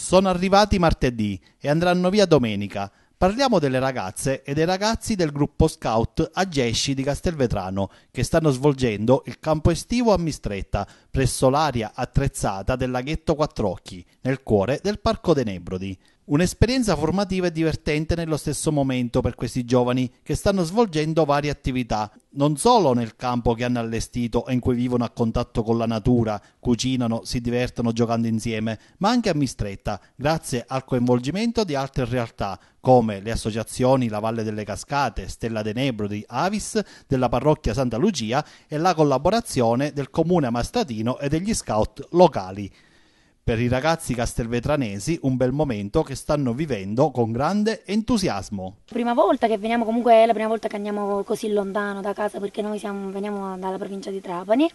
Sono arrivati martedì e andranno via domenica. Parliamo delle ragazze e dei ragazzi del gruppo scout Agesci di Castelvetrano che stanno svolgendo il campo estivo a Mistretta presso l'area attrezzata del laghetto Quattrocchi nel cuore del Parco dei Nebrodi. Un'esperienza formativa e divertente nello stesso momento per questi giovani che stanno svolgendo varie attività non solo nel campo che hanno allestito e in cui vivono a contatto con la natura, cucinano, si divertono giocando insieme, ma anche a Mistretta, grazie al coinvolgimento di altre realtà come le associazioni La Valle delle Cascate, Stella de Nebro di Avis, della parrocchia Santa Lucia e la collaborazione del comune amastratino e degli scout locali per i ragazzi castelvetranesi un bel momento che stanno vivendo con grande entusiasmo. Prima volta che veniamo comunque è la prima volta che andiamo così lontano da casa perché noi siamo, veniamo dalla provincia di Trapani.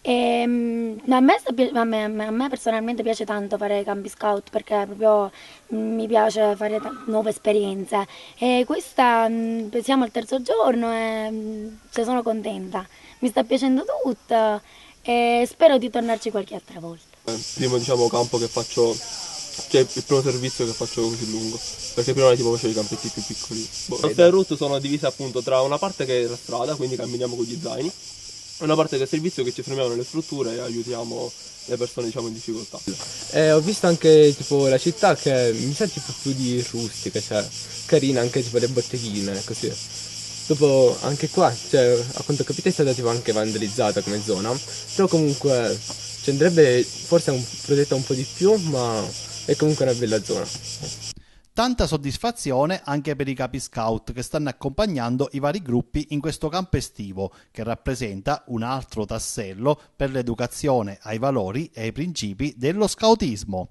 Ehm, e, a, me, a, me, a, me, personalmente piace tanto fare campi scout perché proprio mm, mi piace fare nuove esperienze e questa mm, siamo al terzo giorno e mm, cioè, sono contenta, mi sta piacendo tutto e spero di tornarci qualche altra volta. È il primo diciamo, campo che faccio, cioè il primo servizio che faccio così lungo, perché prima tipo facevo i campetti più piccoli. Boh. Nostre route sono divise appunto tra una parte che è la strada, quindi camminiamo con gli zaini, e una parte del servizio che ci fermiamo nelle strutture e aiutiamo le persone diciamo in difficoltà. Eh, ho visto anche tipo la città che mi sa tipo più di rustica, cioè carina anche tipo le botteghine così. Dopo anche qua, cioè, a quanto ho capito è stata tipo anche vandalizzata come zona, però comunque ci andrebbe forse un, protetta un po' di più, ma è comunque una bella zona. Tanta soddisfazione anche per i capi scout che stanno accompagnando i vari gruppi in questo campo estivo, che rappresenta un altro tassello per l'educazione ai valori e ai principi dello scautismo.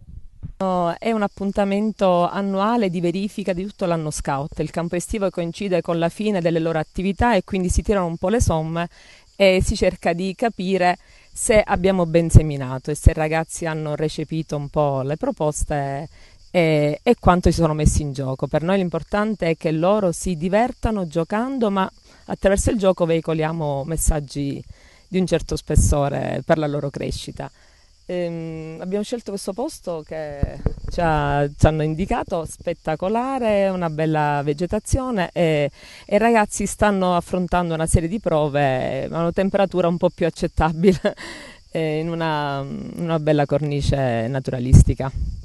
È un appuntamento annuale di verifica di tutto l'anno scout. Il campo estivo coincide con la fine delle loro attività e quindi si tirano un po' le somme e si cerca di capire se abbiamo ben seminato e se i ragazzi hanno recepito un po' le proposte e, e quanto si sono messi in gioco. Per noi l'importante è che loro si divertano giocando, ma attraverso il gioco veicoliamo messaggi di un certo spessore per la loro crescita. Ehm, abbiamo scelto questo posto che ci, ha, ci, hanno indicato spettacolare, una bella vegetazione e, i ragazzi stanno affrontando una serie di prove a una temperatura un po' più accettabile eh, in una, una bella cornice naturalistica.